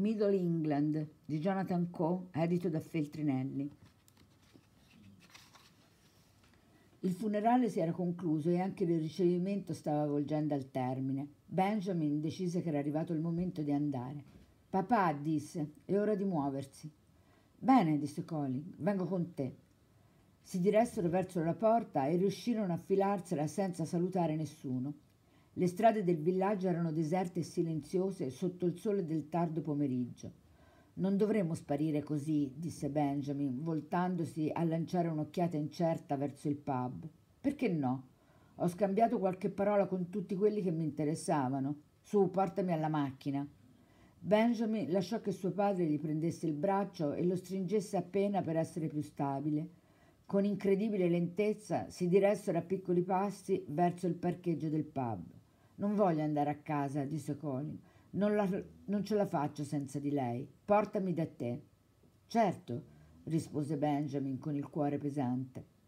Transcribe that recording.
Middle England di Jonathan Coe, edito da Feltrinelli. Il funerale si era concluso e anche il ricevimento stava volgendo al termine. Benjamin decise che era arrivato il momento di andare. Papà disse, è ora di muoversi. Bene, disse Colin, vengo con te. Si diressero verso la porta e riuscirono a filarsela senza salutare nessuno. Le strade del villaggio erano deserte e silenziose sotto il sole del tardo pomeriggio. Non dovremmo sparire così, disse Benjamin, voltandosi a lanciare un'occhiata incerta verso il pub. Perché no? Ho scambiato qualche parola con tutti quelli che mi interessavano. Su, portami alla macchina. Benjamin lasciò che suo padre gli prendesse il braccio e lo stringesse appena per essere più stabile. Con incredibile lentezza si diressero a piccoli passi verso il parcheggio del pub. Non voglio andare a casa, disse Colin. Non, la, non ce la faccio senza di lei. Portami da te. Certo, rispose Benjamin con il cuore pesante.